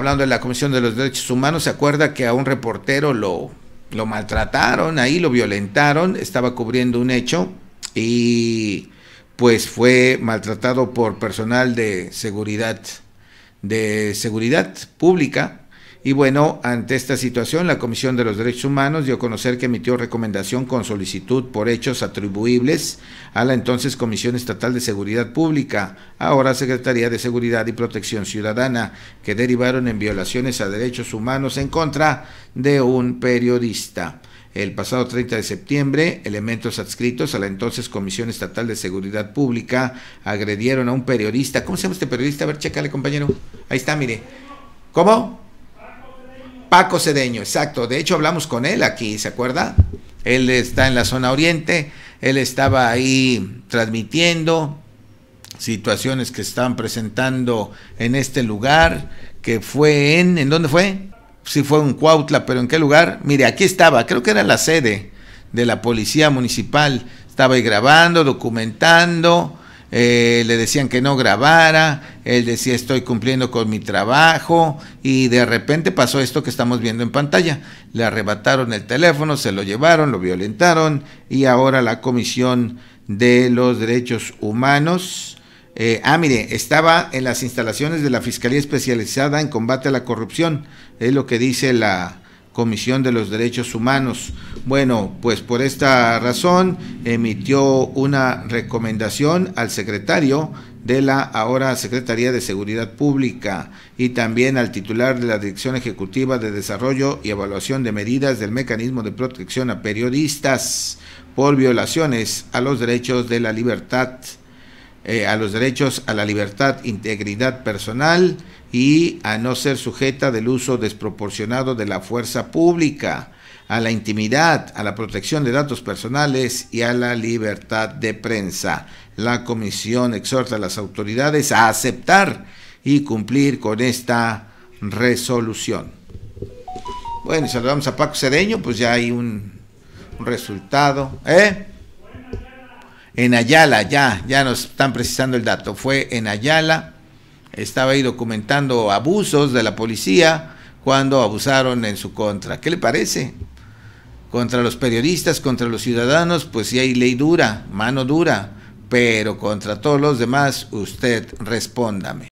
hablando de la Comisión de los Derechos Humanos, se acuerda que a un reportero lo, lo maltrataron, ahí lo violentaron, estaba cubriendo un hecho y pues fue maltratado por personal de seguridad, de seguridad pública y bueno, ante esta situación, la Comisión de los Derechos Humanos dio a conocer que emitió recomendación con solicitud por hechos atribuibles a la entonces Comisión Estatal de Seguridad Pública, ahora Secretaría de Seguridad y Protección Ciudadana, que derivaron en violaciones a derechos humanos en contra de un periodista. El pasado 30 de septiembre, elementos adscritos a la entonces Comisión Estatal de Seguridad Pública agredieron a un periodista. ¿Cómo se llama este periodista? A ver, chécale, compañero. Ahí está, mire. ¿Cómo? Paco Cedeño, exacto. De hecho, hablamos con él aquí, ¿se acuerda? Él está en la zona oriente, él estaba ahí transmitiendo situaciones que estaban presentando en este lugar, que fue en, ¿en dónde fue? Sí fue en Cuautla, pero ¿en qué lugar? Mire, aquí estaba, creo que era la sede de la policía municipal, estaba ahí grabando, documentando, eh, le decían que no grabara, él decía estoy cumpliendo con mi trabajo y de repente pasó esto que estamos viendo en pantalla. Le arrebataron el teléfono, se lo llevaron, lo violentaron y ahora la Comisión de los Derechos Humanos. Eh, ah, mire, estaba en las instalaciones de la Fiscalía Especializada en Combate a la Corrupción, es lo que dice la, Comisión de los Derechos Humanos. Bueno, pues por esta razón emitió una recomendación al secretario de la ahora Secretaría de Seguridad Pública y también al titular de la Dirección Ejecutiva de Desarrollo y Evaluación de Medidas del Mecanismo de Protección a Periodistas por violaciones a los derechos de la libertad eh, a los derechos a la libertad, integridad personal y a no ser sujeta del uso desproporcionado de la fuerza pública, a la intimidad, a la protección de datos personales y a la libertad de prensa. La comisión exhorta a las autoridades a aceptar y cumplir con esta resolución. Bueno, saludamos a Paco Cedeño, pues ya hay un, un resultado. ¿Eh? en Ayala, ya, ya nos están precisando el dato, fue en Ayala, estaba ahí documentando abusos de la policía cuando abusaron en su contra. ¿Qué le parece? Contra los periodistas, contra los ciudadanos, pues sí hay ley dura, mano dura, pero contra todos los demás, usted respóndame.